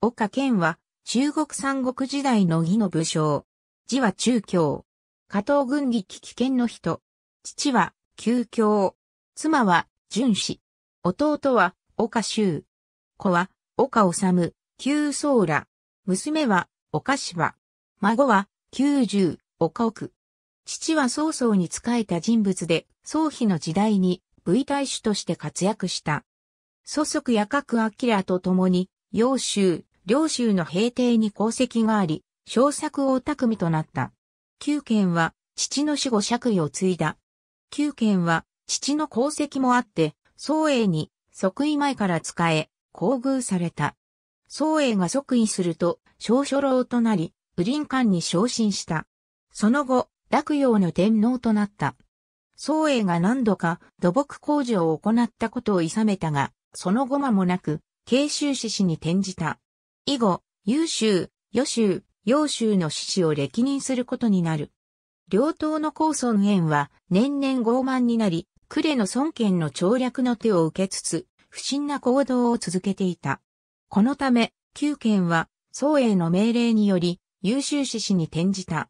岡健は、中国三国時代の義の武将。字は中京。加藤軍議危険の人。父は、旧京。妻は、純子。弟は、岡修。子は、岡治、旧宗ら。娘は、岡芝。孫は、九十、岡奥。父は曹操に仕えた人物で、曹丕の時代に、V 大主として活躍した。祖則や各明と共に、幼衆、領州の平定に功績があり、小作王匠となった。九軒は、父の死後爵位を継いだ。九軒は、父の功績もあって、宋英に即位前から使え、厚遇された。宋英が即位すると、小書老となり、武林館に昇進した。その後、洛陽の天皇となった。宋英が何度か土木工事を行ったことを諌めたが、その後間もなく、慶州市士に転じた。以後、優州、予州、陽州の志士を歴任することになる。両党の高尊園は年々傲慢になり、呉の孫権の調略の手を受けつつ、不審な行動を続けていた。このため、旧県は、宋英の命令により、優秀志士に転じた。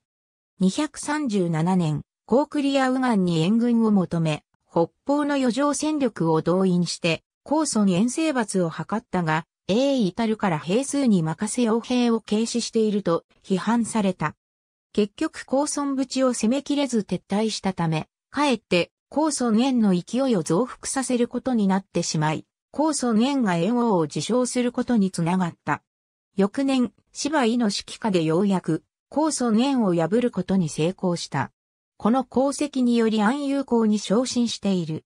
237年、高クリア右岸に援軍を求め、北方の余剰戦力を動員して、高尊遠征伐を図ったが、英至るから兵数に任せ傭兵を軽視していると批判された。結局高村淵を攻めきれず撤退したため、かえって高村縁の勢いを増幅させることになってしまい、高村縁が縁王を自称することにつながった。翌年、芝居の指揮下でようやく、高村縁を破ることに成功した。この功績により暗友校に昇進している。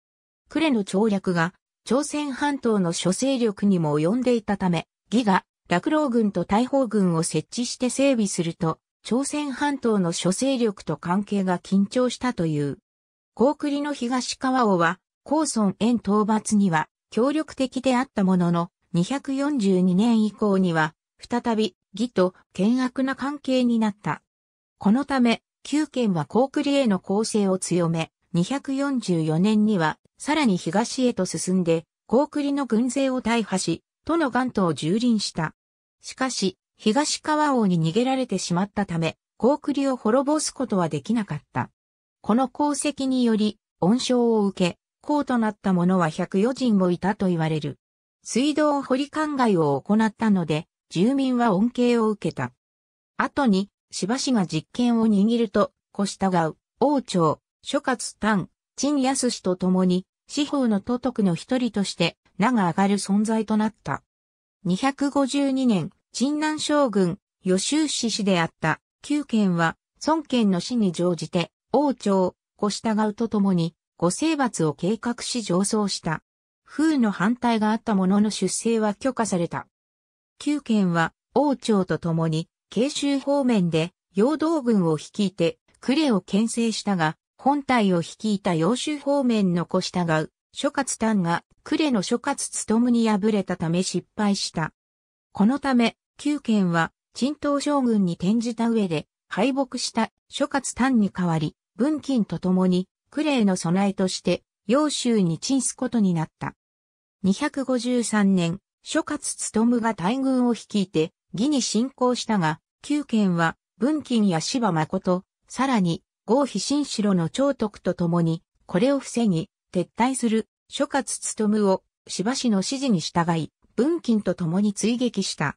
呉の調略が朝鮮半島の諸勢力にも及んでいたため、義が、落老軍と大砲軍を設置して整備すると、朝鮮半島の諸勢力と関係が緊張したという。高栗の東川尾は、高村園討伐には協力的であったものの、242年以降には、再び、義と険悪な関係になった。このため、旧県は高栗への攻勢を強め、244年にはさらに東へと進んで、高栗の軍勢を大破し、都の元東を蹂躙した。しかし、東川王に逃げられてしまったため、高栗を滅ぼすことはできなかった。この功績により、恩賞を受け、功となった者は104人もいたと言われる。水道掘り灌漑を行ったので、住民は恩恵を受けた。後に、しばしが実権を握ると、小従う、王朝、諸葛丹、陳安氏と共に、司法の都督の一人として名が上がる存在となった。252年、陳南将軍、予習氏氏であった旧県は、孫権の死に乗じて、王朝、ご従うとともに、御征伐を計画し上奏した。風の反対があったものの出征は許可された。旧県は、王朝と共に、慶州方面で、陽道軍を率いて、呉を牽制したが、本隊を率いた揚州方面の子従う、諸葛丹が呉の諸葛勤に敗れたため失敗した。このため、九県は、陳東将軍に転じた上で、敗北した諸葛丹に代わり、文金と共に、呉の備えとして、揚州に鎮すことになった。253年、諸葛勤が大軍を率いて、義に侵攻したが、九県は、文金や芝誠、さらに、合皮新城の長徳と共に、これを防ぎ、撤退する、諸葛むを、芝氏の指示に従い、文金と共に追撃した。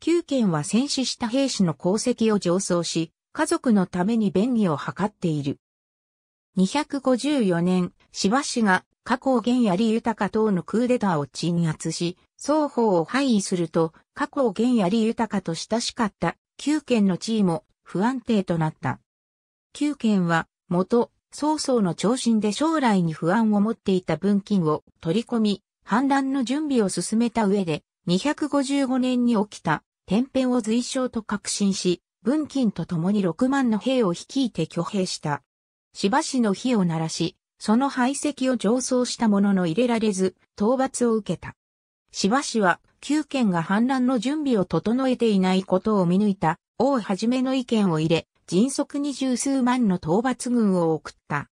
九県は戦死した兵士の功績を上奏し、家族のために便宜を図っている。254年、芝氏が、加工源槍豊等のクーデターを鎮圧し、双方を廃位すると、加工源槍豊と親しかった、九県の地位も不安定となった。旧県は、元、曹操の長身で将来に不安を持っていた文金を取り込み、反乱の準備を進めた上で、255年に起きた、天変を随将と確信し、文金と共に6万の兵を率いて挙兵した。しばしの火を鳴らし、その排斥を上層したものの入れられず、討伐を受けた。しばしは、旧県が反乱の準備を整えていないことを見抜いた、王はじめの意見を入れ、迅速に十数万の討伐軍を送った。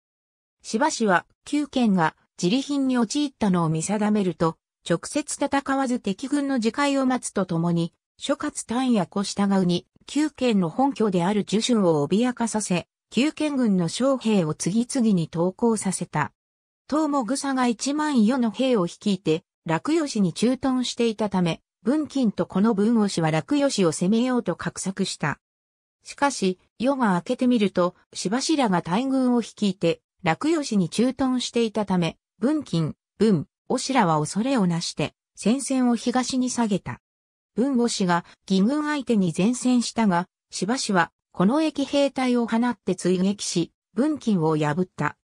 しばしは九県が自利品に陥ったのを見定めると、直接戦わず敵軍の自戒を待つとともに、諸葛丹役を従うに、九県の本拠である樹春を脅かさせ、九県軍の将兵を次々に投降させた。東も草が一万余の兵を率いて、落吉に駐屯していたため、文金とこの文押しは落吉を攻めようと画策した。しかし、夜が明けてみると、しばしらが大軍を率いて、落吉に駐屯していたため、文金、文、おしらは恐れをなして、戦線を東に下げた。文おしが義軍相手に前線したが、しばしは、この駅兵隊を放って追撃し、文金を破った。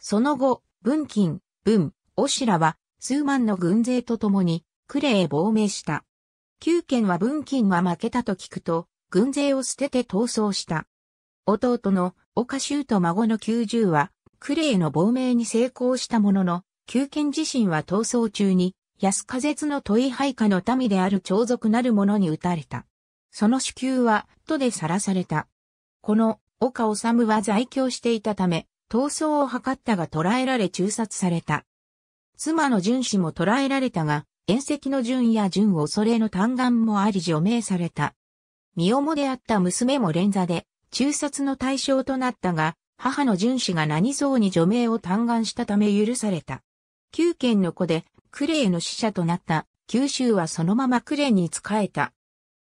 その後、文金、文、おしらは、数万の軍勢と共に、呉へ亡命した。九県は文金は負けたと聞くと、軍勢を捨てて逃走した。弟の岡修と孫の九十は、クレイの亡命に成功したものの、旧県自身は逃走中に、安風絶の問い配下の民である長族なる者に撃たれた。その主宮は、都でさらされた。この、岡治は在京していたため、逃走を図ったが捕らえられ中殺された。妻の淳氏も捕らえられたが、縁石の淳や淳恐れの嘆願もあり除名された。身重であった娘も連座で、中殺の対象となったが、母の淳子が何像に除名を嘆願したため許された。九軒の子で、クレイの使者となった、九州はそのままクレイに仕えた。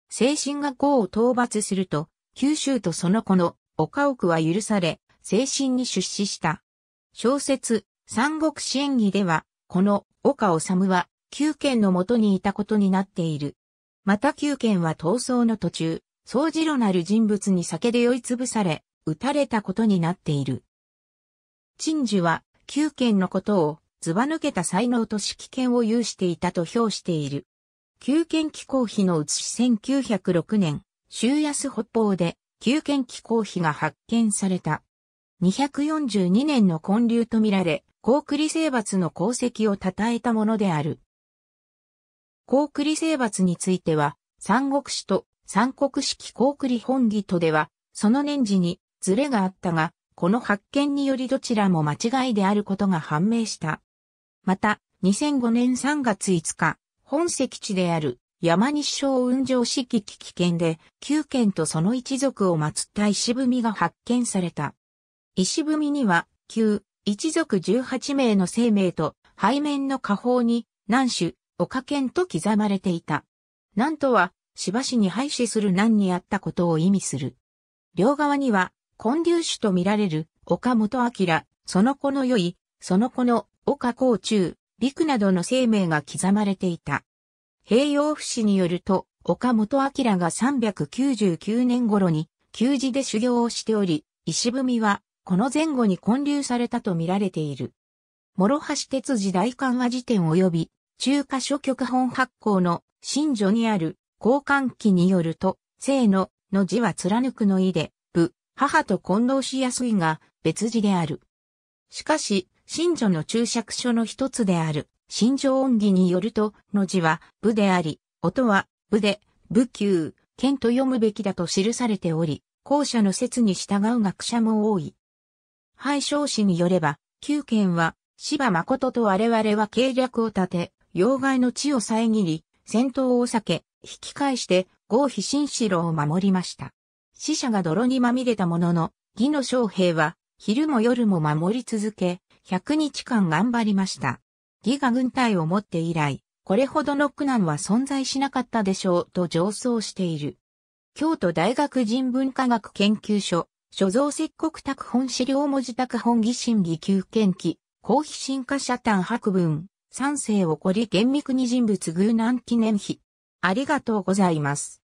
精神が号を討伐すると、九州とその子の、岡奥は許され、精神に出資した。小説、三国志演義では、この、岡治は、九軒の元にいたことになっている。また九軒は闘争の途中、総次郎なる人物に酒で酔いつぶされ、撃たれたことになっている。陳寿は、九件のことを、ずば抜けた才能と指揮権を有していたと評している。九件機構費の写し1906年、周安北方で、九件機構費が発見された。242年の混流とみられ、高栗征伐の功績を称えたものである。高栗征伐については、三国史と三国式高栗本義とでは、その年次にズレがあったが、この発見によりどちらも間違いであることが判明した。また、2005年3月5日、本籍地である山西省雲上市危機圏で9県とその一族を祀った石踏みが発見された。石踏みには、旧、一族18名の生命と背面の下方に、南種、岡県と刻まれていた。南とは、しばしに廃止する難にあったことを意味する。両側には、根流種と見られる、岡本明、その子の良い、その子の岡高中、陸などの生命が刻まれていた。平洋不死によると、岡本明が399年頃に、旧寺で修行をしており、石踏みは、この前後に根流されたと見られている。諸橋鉄時大観和辞典及び、中華書局本発行の、新所にある、交換期によると、生の、の字は貫くの意で、部、母と混同しやすいが、別字である。しかし、信女の注釈書の一つである、信女音義によると、の字は、部であり、音は、部で、部級、剣と読むべきだと記されており、後者の説に従う学者も多い。廃少子によれば、旧県は、芝誠と我々は計略を立て、妖怪の地を遮り、戦闘を避け、引き返して合否新城を守りました。死者が泥にまみれたものの、義の将兵は昼も夜も守り続け、100日間頑張りました。義が軍隊を持って以来、これほどの苦難は存在しなかったでしょうと上奏している。京都大学人文科学研究所、所蔵石国拓本資料文字拓本義心義求研記、公費進化社単博文、三世をこり厳密に人物偶難記念碑。ありがとうございます。